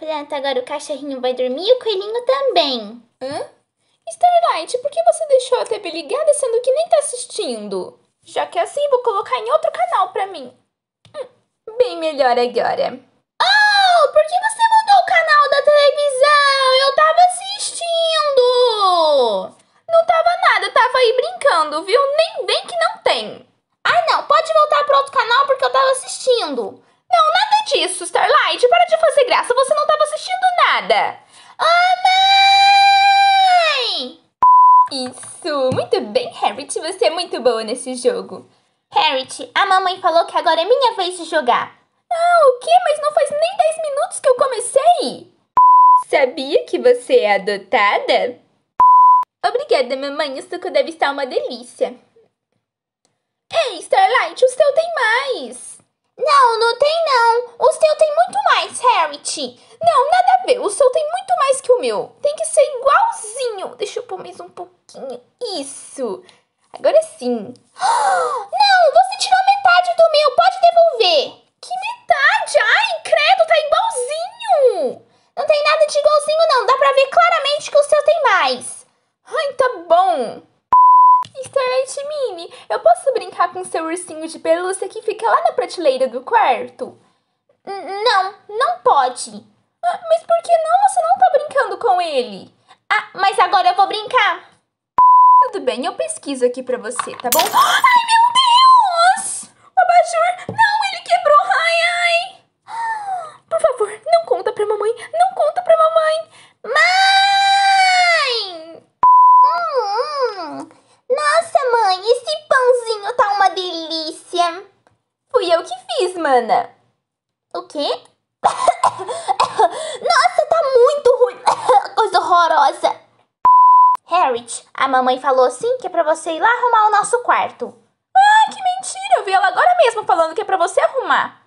Pronto, agora o cachorrinho vai dormir e o coelhinho também. Hã? Starlight, por que você deixou a TV ligada sendo que nem tá assistindo? Já que assim vou colocar em outro canal pra mim. Hum, bem melhor agora. Oh, por que você mudou o canal da televisão? Eu tava assistindo! Não tava nada, tava aí brincando, viu? Nem bem que não tem. Ah, não, pode voltar pro outro canal porque eu tava assistindo. Não, nada disso, Starlight. Para de fazer nada. Oh, mãe! Isso, muito bem, Harriet, você é muito boa nesse jogo. Harriet, a mamãe falou que agora é minha vez de jogar. Ah, o quê? Mas não faz nem 10 minutos que eu comecei! Sabia que você é adotada? Obrigada, mamãe. O suco deve estar uma delícia. Ei, Starlight, o seu tem mais! Não, não tem não. O seu tem muito mais, Harriet ver, o seu tem muito mais que o meu. Tem que ser igualzinho. Deixa eu pôr mais um pouquinho. Isso. Agora sim. Não, você tirou metade do meu. Pode devolver. Que metade? Ai, credo, tá igualzinho. Não tem nada de igualzinho, não. Dá pra ver claramente que o seu tem mais. Ai, tá bom. Starlight Mini, eu posso brincar com seu ursinho de pelúcia que fica lá na prateleira do quarto? N não, não pode mas por que não? Você não tá brincando com ele. Ah, mas agora eu vou brincar. Tudo bem, eu pesquiso aqui pra você, tá bom? Ai, meu Deus! O abajur, não, ele quebrou, ai, ai. Por favor, não conta pra mamãe, não conta pra mamãe. Mãe! Hum, hum. nossa, mãe, esse pãozinho tá uma delícia. Fui eu que fiz, mana. O quê? horrorosa. Harriet, a mamãe falou sim que é pra você ir lá arrumar o nosso quarto. Ah, que mentira! Eu vi ela agora mesmo falando que é pra você arrumar.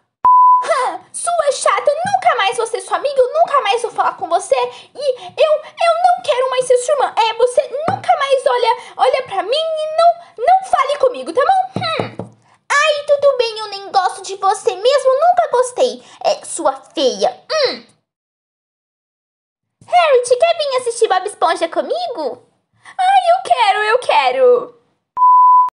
Ah, sua chata, nunca mais vou ser sua amiga, eu nunca mais vou falar com você e eu, eu não quero mais ser sua irmã. É, você nunca mais olha, olha pra mim e não, não fale comigo, tá bom? Hum. Ai, tudo bem, eu nem gosto de você mesmo, nunca gostei. É, sua feia. Hum. Harry, quer vir assistir Bob Esponja comigo? Ai, eu quero, eu quero!